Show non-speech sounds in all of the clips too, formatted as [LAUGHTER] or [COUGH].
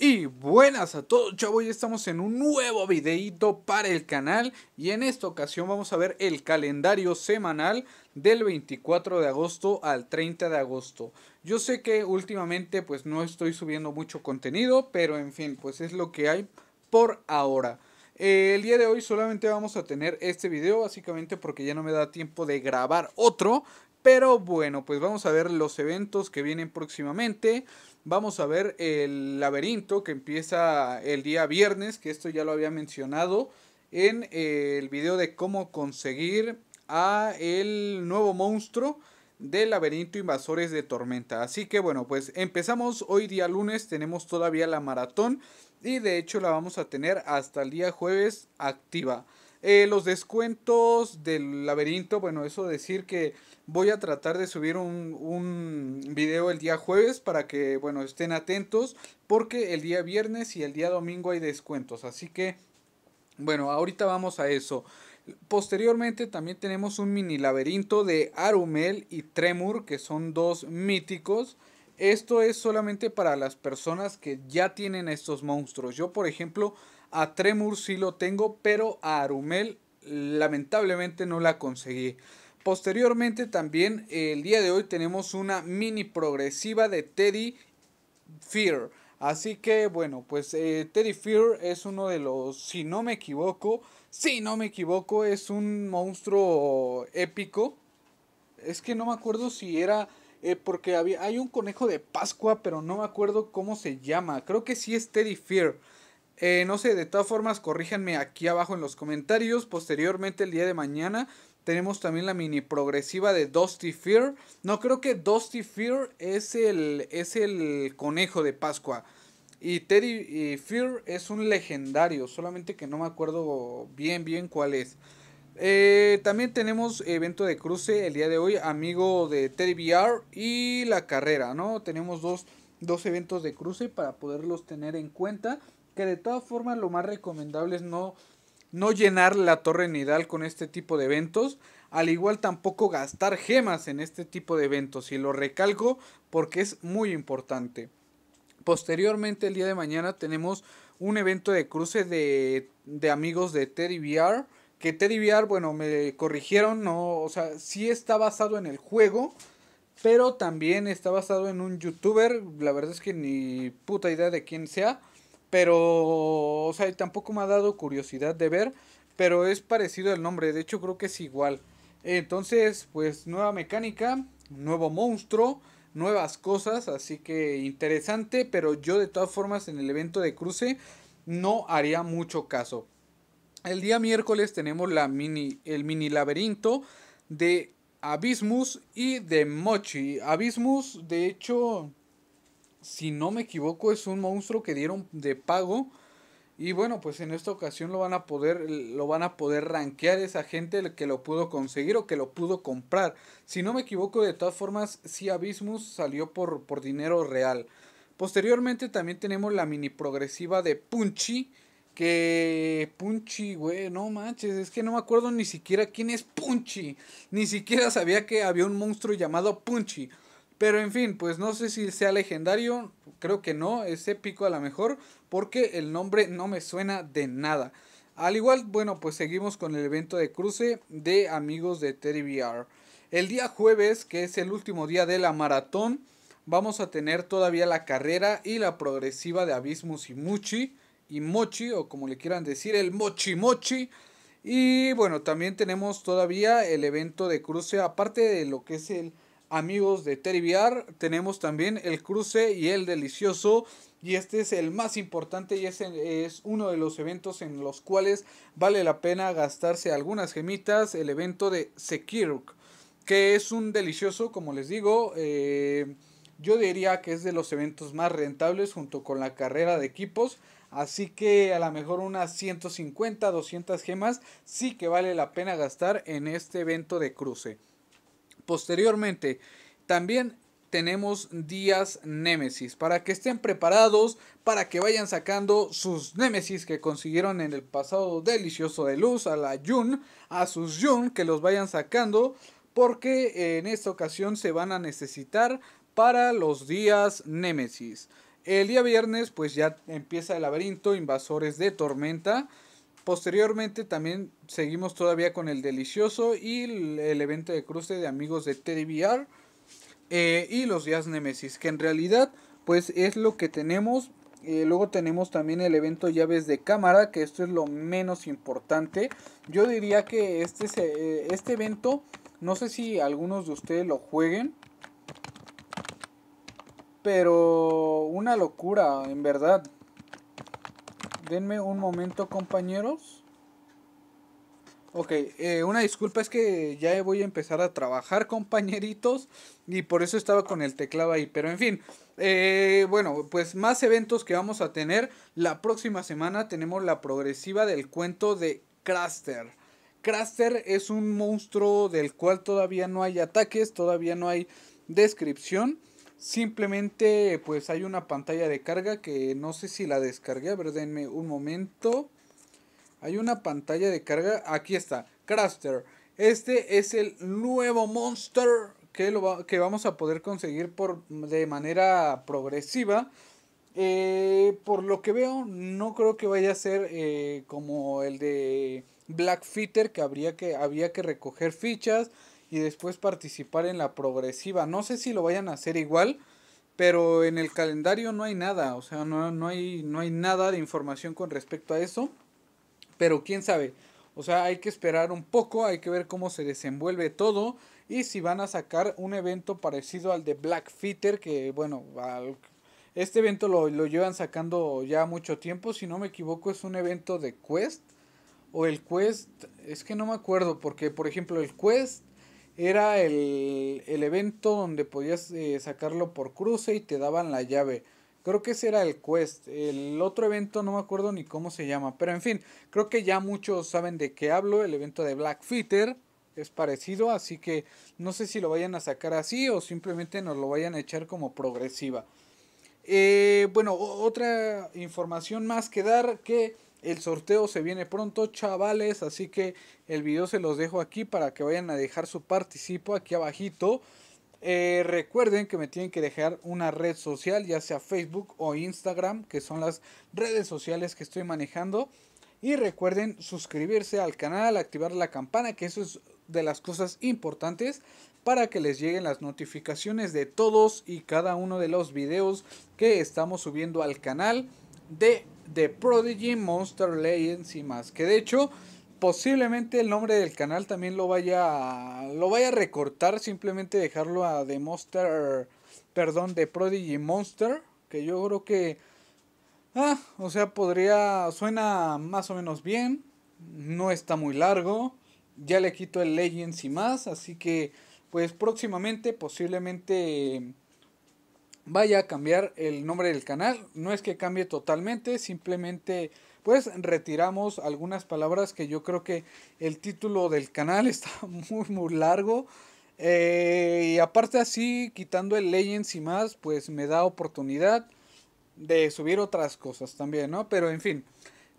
Y buenas a todos chavos, ya estamos en un nuevo videito para el canal y en esta ocasión vamos a ver el calendario semanal del 24 de agosto al 30 de agosto. Yo sé que últimamente pues no estoy subiendo mucho contenido, pero en fin, pues es lo que hay por ahora. Eh, el día de hoy solamente vamos a tener este video, básicamente porque ya no me da tiempo de grabar otro. Pero bueno, pues vamos a ver los eventos que vienen próximamente. Vamos a ver el laberinto que empieza el día viernes, que esto ya lo había mencionado en el video de cómo conseguir a el nuevo monstruo del laberinto invasores de tormenta. Así que bueno, pues empezamos hoy día lunes, tenemos todavía la maratón y de hecho la vamos a tener hasta el día jueves activa. Eh, los descuentos del laberinto, bueno, eso decir que voy a tratar de subir un, un video el día jueves para que, bueno, estén atentos porque el día viernes y el día domingo hay descuentos. Así que, bueno, ahorita vamos a eso. Posteriormente también tenemos un mini laberinto de Arumel y Tremur, que son dos míticos. Esto es solamente para las personas que ya tienen estos monstruos. Yo, por ejemplo, a Tremur sí lo tengo, pero a Arumel lamentablemente no la conseguí. Posteriormente también el día de hoy tenemos una mini progresiva de Teddy Fear. Así que bueno, pues eh, Teddy Fear es uno de los, si no me equivoco, si no me equivoco, es un monstruo épico. Es que no me acuerdo si era, eh, porque había, hay un conejo de Pascua, pero no me acuerdo cómo se llama. Creo que sí es Teddy Fear. Eh, no sé, de todas formas, corríjanme aquí abajo en los comentarios. Posteriormente, el día de mañana, tenemos también la mini progresiva de Dusty Fear. No creo que Dusty Fear es el, es el conejo de Pascua. Y Teddy Fear es un legendario, solamente que no me acuerdo bien, bien cuál es. Eh, también tenemos evento de cruce el día de hoy, amigo de Teddy VR y la carrera, ¿no? Tenemos dos eventos de cruce para poderlos tener en cuenta que de todas formas lo más recomendable es no, no llenar la torre nidal con este tipo de eventos. Al igual tampoco gastar gemas en este tipo de eventos. Y lo recalco porque es muy importante. Posteriormente el día de mañana tenemos un evento de cruce de, de amigos de Teddy VR. Que Teddy VR, bueno, me corrigieron, no, o sea, sí está basado en el juego. Pero también está basado en un youtuber. La verdad es que ni puta idea de quién sea pero, o sea, tampoco me ha dado curiosidad de ver. Pero es parecido el nombre, de hecho creo que es igual. Entonces, pues nueva mecánica, nuevo monstruo, nuevas cosas. Así que interesante, pero yo de todas formas en el evento de cruce no haría mucho caso. El día miércoles tenemos la mini, el mini laberinto de Abismus y de Mochi. Abismus, de hecho, si no me equivoco, es un monstruo que dieron de pago. Y bueno, pues en esta ocasión lo van a poder, lo van a poder rankear esa gente que lo pudo conseguir o que lo pudo comprar. Si no me equivoco, de todas formas, si sí, salió por, por dinero real. Posteriormente también tenemos la mini progresiva de Punchy. Que Punchy, güey, no manches, es que no me acuerdo ni siquiera quién es Punchy. Ni siquiera sabía que había un monstruo llamado Punchy. Pero en fin, pues no sé si sea legendario, creo que no, es épico a lo mejor, porque el nombre no me suena de nada. Al igual, bueno, pues seguimos con el evento de cruce de amigos de Teddy VR. El día jueves, que es el último día de la maratón, vamos a tener todavía la carrera y la progresiva de Abismus y Muchi, y Mochi, o como le quieran decir, el Mochi Mochi. Y bueno, también tenemos todavía el evento de cruce, aparte de lo que es el amigos de Teriviar. Tenemos también el cruce y el delicioso. Y este es el más importante y es, es uno de los eventos en los cuales vale la pena gastarse algunas gemitas. El evento de Sekiruk, que es un delicioso, como les digo. Eh, yo diría que es de los eventos más rentables junto con la carrera de equipos. Así que a lo mejor unas 150, 200 gemas sí que vale la pena gastar en este evento de cruce. Posteriormente, también tenemos días Némesis para que estén preparados, para que vayan sacando sus Némesis que consiguieron en el pasado delicioso de luz, a la Yun, a sus Yun, que los vayan sacando, porque en esta ocasión se van a necesitar para los días Némesis. El día viernes pues ya empieza el laberinto, invasores de tormenta. Posteriormente también seguimos todavía con el delicioso y el, evento de cruce de amigos de TDVR eh, y los días Nemesis, que en realidad pues es lo que tenemos. Eh, luego tenemos también el evento llaves de cámara, que esto es lo menos importante. Yo diría que este, eh, este evento, no sé si algunos de ustedes lo jueguen, pero una locura, en verdad. Denme un momento, compañeros. Ok, eh, una disculpa es que ya voy a empezar a trabajar, [LAUGHS] compañeritos, y por eso estaba con el teclado ahí. Pero en fin, eh, bueno, pues más eventos que vamos a tener. La próxima semana tenemos la progresiva del cuento de Craster. Craster es un monstruo del cual todavía no hay ataques, todavía no hay descripción. Simplemente pues hay una pantalla de carga que no sé si la descargué, a un momento. Hay una pantalla de carga, aquí está, Craster. Este es el nuevo monster que, que vamos a poder conseguir por, de manera progresiva. Eh, por lo que veo, no creo que vaya a ser eh, como el de Black que, habría que había que recoger fichas y después participar en la progresiva. No sé si lo vayan a hacer igual, pero en el calendario no hay nada, o sea, no, hay, no hay nada de información con respecto a eso, pero quién sabe. O sea, hay que esperar un poco, hay que ver cómo se desenvuelve todo y si van a sacar un evento parecido al de Black Fitter, que bueno, este evento lo, lo, llevan sacando ya mucho tiempo, si no me equivoco es un evento de Quest o el Quest, es que no me acuerdo, porque por ejemplo el Quest era el, evento donde podías eh, sacarlo por cruce y te daban la llave. Creo que ese era el quest. El otro evento no me acuerdo ni cómo se llama. Pero en fin, creo que ya muchos saben de qué hablo. El evento de Black es parecido. Así que no sé si lo vayan a sacar así o simplemente nos lo vayan a echar como progresiva. Eh, bueno, otra información más que dar que el sorteo se viene pronto, chavales, así que el video se los dejo aquí para que vayan a dejar su participo aquí abajito. Eh, recuerden que me tienen que dejar una red social, ya sea Facebook o Instagram, que son las redes sociales que estoy manejando. Y recuerden suscribirse al canal, activar la campana, que eso es de las cosas importantes para que les lleguen las notificaciones de todos y cada uno de los videos que estamos subiendo al canal de de Prodigy, Monster Legends y más. Que de hecho, posiblemente el nombre del canal también lo vaya a, lo vaya a recortar, simplemente dejarlo a The Monster, perdón, de Prodigy Monster, que yo creo que ah, o sea, podría suena más o menos bien, no está muy largo. Ya le quito el Legends y más, así que pues próximamente posiblemente vaya a cambiar el nombre del canal. No es que cambie totalmente, simplemente pues retiramos algunas palabras que yo creo que el título del canal [LAUGHS] está muy muy largo. Eh, y aparte así, quitando el Legends y más, pues me da oportunidad de subir otras cosas también, ¿no? Pero en fin,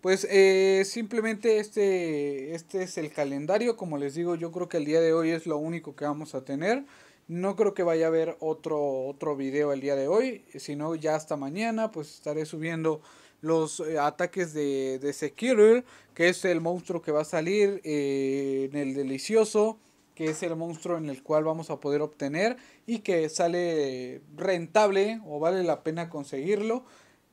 pues eh, simplemente este, este es el calendario. Como les digo, yo creo que el día de hoy es lo único que vamos a tener. No creo que vaya a haber otro, otro video el día de hoy, sino ya hasta mañana, pues estaré subiendo los eh, ataques de, de que es el monstruo que va a salir eh, en el delicioso, que es el monstruo en el cual vamos a poder obtener y que sale rentable o vale la pena conseguirlo,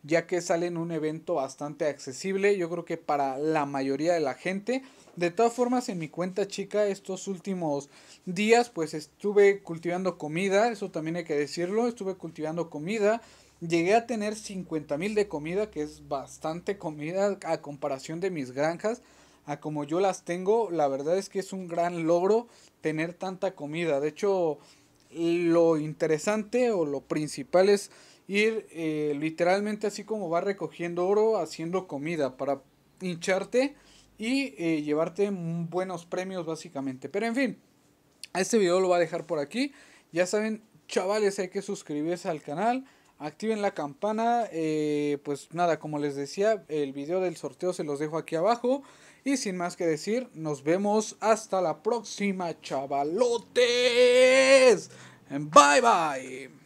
ya que sale en un evento bastante accesible, yo creo que para la mayoría de la gente. De todas formas, en mi cuenta chica, estos últimos días, pues estuve cultivando comida, eso también hay que decirlo, estuve cultivando comida. Llegué a tener 50 mil de comida, que es bastante comida a comparación de mis granjas. A como yo las tengo, la verdad es que es un gran logro tener tanta comida. De hecho, lo interesante o lo principal es ir eh, literalmente así como va recogiendo oro, haciendo comida para hincharte y eh, llevarte buenos premios básicamente. Pero en fin, este video lo voy a dejar por aquí. Ya saben, chavales, hay que suscribirse al canal. Activen la campana, eh, pues nada, como les decía, el video del sorteo se los dejo aquí abajo. Y sin más que decir, nos vemos hasta la próxima, chavalotes. Bye bye.